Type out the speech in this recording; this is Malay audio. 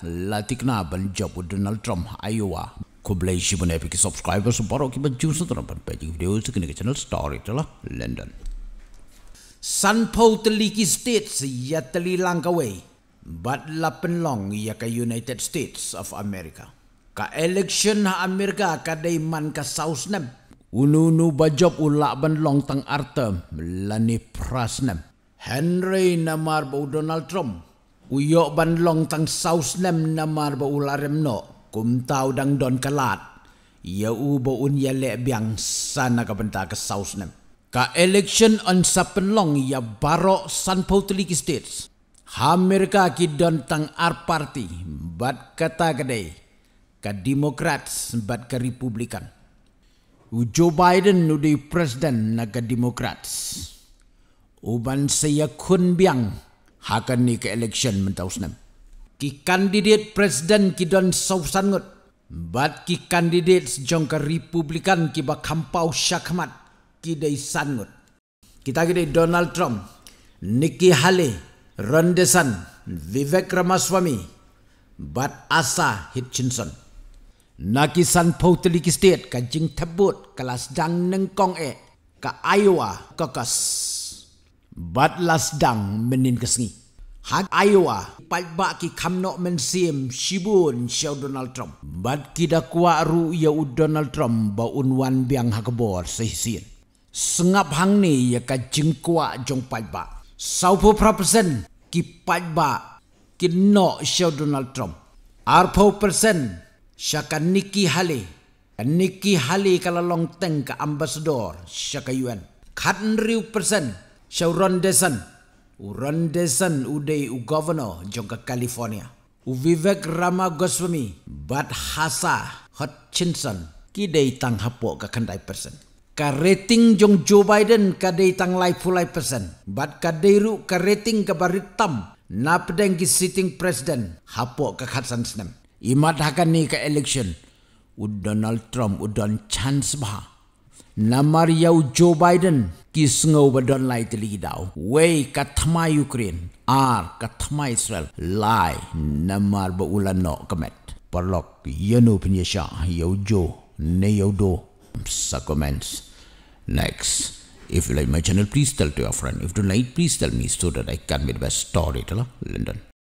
la tikna ban jabu Donald Trump Iowa ko blay shibun epi ki subscribers so baro ki ban jur so ban pe video so kini channel story tola, London San Paul Teliki States ya teli langkawai but la penlong ya ka United States of America ka election ha Amerika ka day man ka South Unu Ununu bajop ulak ban long tang arta melani prasnam Henry namar bau Donald Trump uyok ban long tang saus lem namar ba ularem no kum tau dang don kalat ya u ba un ya le biang sana ka benta ka saus nem ka election on sapen long ya baro san potlik states ha amerika ki don tang ar party bat kata kade ka democrats bat ka republican u joe biden nu di president na ka democrats uban saya kun biang hakan ni ke election mentau senam. Ki kandidat presiden ki don sau sangut. Bat ki kandidat sejong republikan ki ba syakmat ki dei sangut. Kita gede Donald Trump, Nikki Haley, Ron DeSan, Vivek Ramaswamy, Bat Asa Hutchinson. Nakisan Poutli ki state kajing tebut kelas dang nengkong e ke Iowa caucus bat las dang menin kesni. Hak Iowa, pat ba ki kam no men sim shibun show Donald Trump. Bat ki da kwa ru ya u Donald Trump ba un wan biang hakbor sehisin. Sengap hang ni ya ka jing kwa jong pat ba. Sau po prapsen ki pat ba ki no show Donald Trump. Ar po persen syaka Nikki Hale. Nikki Hale kala long teng ka ambassador syaka UN. Khat riu persen Sean Desan. U Ron Desan udai u governor jangka California. U Vivek Rama Goswami. Bat Hasa Hutchinson. Kidai tang hapo ke kandai person. Ka rating jong Joe Biden kadai tang lai pulai person. Bat kadai ru ka rating ke baritam. Na pedeng ki sitting president. Hapo ke khatsan senam. Imat hakan ni ke election. U Donald Trump u don chance bahan. namariau Joe Biden kisngau badon lai tili dau wei katama Ukraine ar katama Israel lai namar ba ulan no kamet parlok yenu pinyasha yau Joe ne yau do sa comments next if you like my channel please tell to your friend if you don't like please tell me so that I can be the best storyteller London